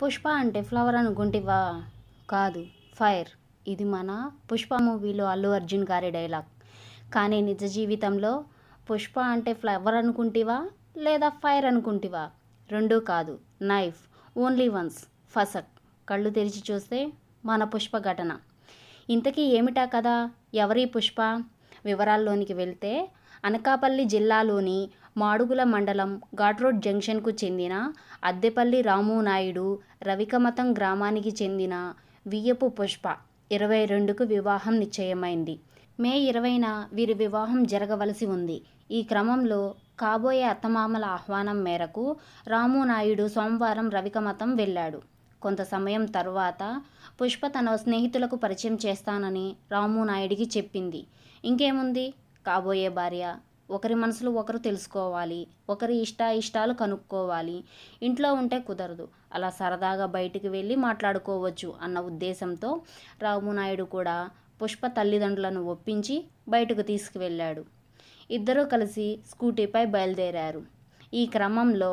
పుష్ప అంటే ఫ్లవర్ అనుకుంటివా కాదు ఫైర్ ఇది మన పుష్ప మూవీలో అల్లు అర్జున్ గారి డైలాగ్ కానీ నిజ జీవితంలో పుష్ప అంటే ఫ్లవర్ అనుకుంటివా లేదా ఫైర్ అనుకుంటివా రెండూ కాదు నైఫ్ ఓన్లీ వన్స్ ఫసక్ కళ్ళు తెరిచి చూస్తే మన పుష్ప ఘటన ఇంతకీ ఏమిటా కదా ఎవరి పుష్ప వివరాల్లోనికి వెళ్తే అనకాపల్లి జిల్లాలోని మాడుగుల మండలం ఘాట్రోడ్ జంక్షన్కు చెందిన అద్దెపల్లి రామునాయుడు రవికమతం గ్రామానికి చెందిన వియ్యపు పుష్ప ఇరవై రెండుకు వివాహం నిశ్చయమైంది మే ఇరవైన వీరి వివాహం జరగవలసి ఉంది ఈ క్రమంలో కాబోయే అత్తమామల ఆహ్వానం మేరకు రామునాయుడు సోమవారం రవికమతం వెళ్ళాడు కొంత సమయం తరువాత పుష్ప తన స్నేహితులకు పరిచయం చేస్తానని రామునాయుడికి చెప్పింది ఇంకేముంది కాబోయే భార్య ఒకరి మనసులు ఒకరు తెలుసుకోవాలి ఒకరి ఇష్ట ఇష్టాలు కనుక్కోవాలి ఇంట్లో ఉంటే కుదరదు అలా సరదాగా బయటికి వెళ్ళి మాట్లాడుకోవచ్చు అన్న ఉద్దేశంతో రామునాయుడు కూడా పుష్ప తల్లిదండ్రులను ఒప్పించి బయటకు తీసుకువెళ్ళాడు ఇద్దరూ కలిసి స్కూటీపై బయలుదేరారు ఈ క్రమంలో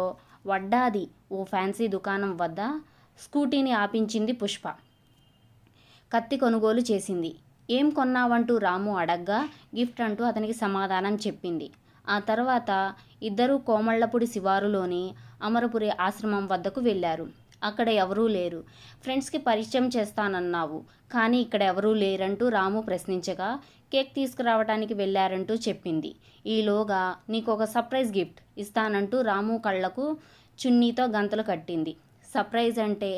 వడ్డాది ఓ ఫ్యాన్సీ దుకాణం వద్ద స్కూటీని ఆపించింది పుష్ప కత్తి కొనుగోలు చేసింది ఏం కొన్నావంటూ రాము అడగ్గా గిఫ్ట్ అంటూ అతనికి సమాధానం చెప్పింది ఆ తర్వాత ఇద్దరూ కోమళ్లపూడి శివారులోని అమరపురి ఆశ్రమం వద్దకు వెళ్ళారు అక్కడ ఎవరూ లేరు ఫ్రెండ్స్కి పరిచయం చేస్తానన్నావు కానీ ఇక్కడ ఎవరూ లేరంటూ రాము ప్రశ్నించగా కేక్ తీసుకురావడానికి వెళ్ళారంటూ చెప్పింది ఈలోగా నీకు ఒక సర్ప్రైజ్ గిఫ్ట్ ఇస్తానంటూ రాము కళ్ళకు చున్నీతో గంతలు కట్టింది సర్ప్రైజ్ అంటే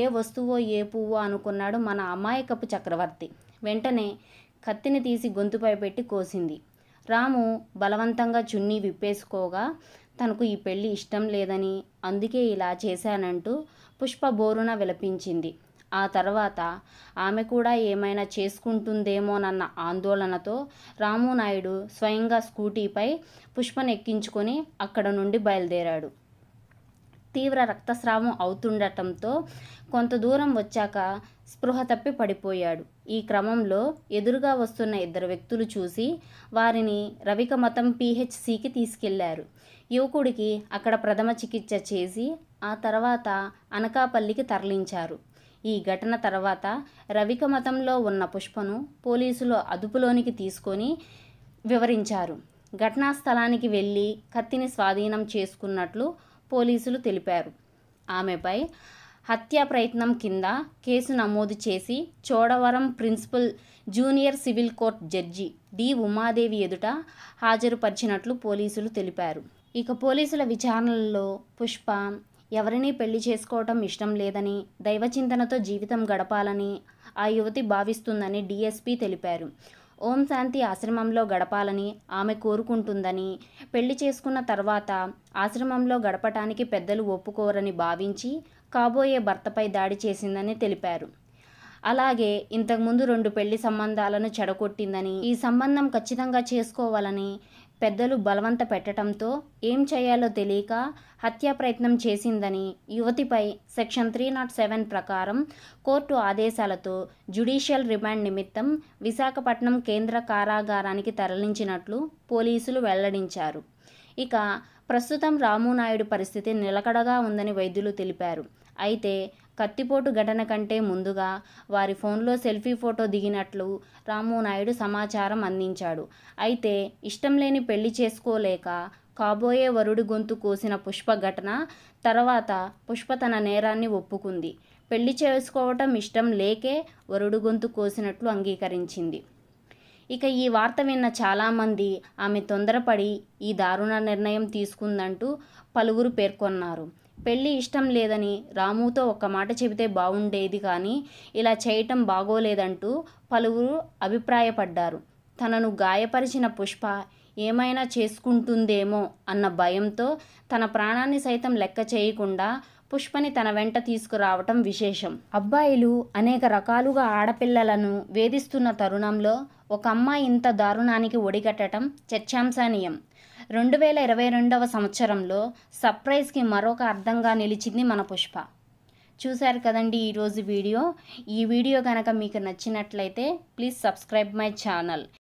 ఏ వస్తువో ఏ పువ్వో అనుకున్నాడు మన అమాయకపు చక్రవర్తి వెంటనే కత్తిని తీసి గొంతుపై పెట్టి కోసింది రాము బలవంతంగా చున్నీ విప్పేసుకోగా తనకు ఈ పెళ్ళి ఇష్టం లేదని అందుకే ఇలా చేశానంటూ పుష్ప బోరున విలపించింది ఆ తర్వాత ఆమె కూడా ఏమైనా చేసుకుంటుందేమోనన్న ఆందోళనతో రామునాయుడు స్వయంగా స్కూటీపై పుష్పను ఎక్కించుకొని అక్కడ నుండి బయలుదేరాడు తీవ్ర రక్తస్రావం అవుతుండటంతో కొంత దూరం వచ్చాక స్పృహ తప్పి పడిపోయాడు ఈ క్రమంలో ఎదురుగా వస్తున్న ఇద్దరు వ్యక్తులు చూసి వారిని రవిక మతం పిహెచ్సికి తీసుకెళ్లారు యువకుడికి అక్కడ ప్రథమ చికిత్స చేసి ఆ తర్వాత అనకాపల్లికి తరలించారు ఈ ఘటన తర్వాత రవిక మతంలో ఉన్న పుష్పను పోలీసులు అదుపులోనికి తీసుకొని వివరించారు ఘటనా స్థలానికి వెళ్ళి కత్తిని స్వాధీనం చేసుకున్నట్లు పోలీసులు తెలిపారు ఆమెపై హత్యా ప్రయత్నం కింద కేసు నమోదు చేసి Chodavaram principal junior civil court judge D Umadevi ఎదుట హాజరుపరిచినట్లు పోలీసులు తెలిపారు ఇక పోలీసుల విచారణలో పుష్ప ఎవరినీ పెళ్లి చేసుకోవటం ఇష్టం లేదని దైవచింతనతో జీవితం గడపాలని ఆ యువతి భావిస్తుందని డీఎస్పీ తెలిపారు ఓం శాంతి ఆశ్రమంలో గడపాలని ఆమె కోరుకుంటుందని పెళ్లి చేసుకున్న తర్వాత ఆశ్రమంలో గడపటానికి పెద్దలు ఒప్పుకోరని భావించి కాబోయే భర్తపై దాడి చేసిందని తెలిపారు అలాగే ఇంతకుముందు రెండు పెళ్లి సంబంధాలను చెడగొట్టిందని ఈ సంబంధం ఖచ్చితంగా చేసుకోవాలని పెద్దలు బలవంత పెట్టడంతో ఏం చేయాలో తెలియక హత్యా ప్రయత్నం చేసిందని యువతిపై సెక్షన్ త్రీ నాట్ సెవెన్ ప్రకారం కోర్టు ఆదేశాలతో జ్యుడీషియల్ రిమాండ్ నిమిత్తం విశాఖపట్నం కేంద్ర కారాగారానికి తరలించినట్లు పోలీసులు వెల్లడించారు ఇక ప్రస్తుతం రామునాయుడు పరిస్థితి నిలకడగా ఉందని వైద్యులు తెలిపారు అయితే కత్తిపోటు ఘటన కంటే ముందుగా వారి ఫోన్లో సెల్ఫీ ఫోటో దిగినట్లు రామునాయుడు నాయుడు సమాచారం అందించాడు అయితే ఇష్టం లేని పెళ్లి చేసుకోలేక కాబోయే వరుడి గొంతు కోసిన పుష్ప ఘటన తర్వాత పుష్ప తన నేరాన్ని ఒప్పుకుంది పెళ్లి చేసుకోవటం ఇష్టం లేకే వరుడు గొంతు కోసినట్లు అంగీకరించింది ఇక ఈ వార్త విన్న చాలామంది ఆమె తొందరపడి ఈ దారుణ నిర్ణయం తీసుకుందంటూ పలువురు పేర్కొన్నారు పెళ్ళి ఇష్టం లేదని రాముతో ఒక్క మాట చెబితే బాగుండేది కానీ ఇలా చేయటం బాగోలేదంటూ పలువురు అభిప్రాయపడ్డారు తనను గాయపరిచిన పుష్ప ఏమైనా చేసుకుంటుందేమో అన్న భయంతో తన ప్రాణాన్ని సైతం లెక్క చేయకుండా పుష్పని తన వెంట తీసుకురావటం విశేషం అబ్బాయిలు అనేక రకాలుగా ఆడపిల్లలను వేధిస్తున్న తరుణంలో ఒక అమ్మాయి ఇంత దారుణానికి ఒడిగట్టడం చర్చాంశనీయం రెండు వేల ఇరవై రెండవ సంవత్సరంలో సర్ప్రైజ్కి మరొక అర్థంగా నిలిచింది మన పుష్ప చూశారు కదండి ఈరోజు వీడియో ఈ వీడియో కనుక మీకు నచ్చినట్లయితే ప్లీజ్ సబ్స్క్రైబ్ మై ఛానల్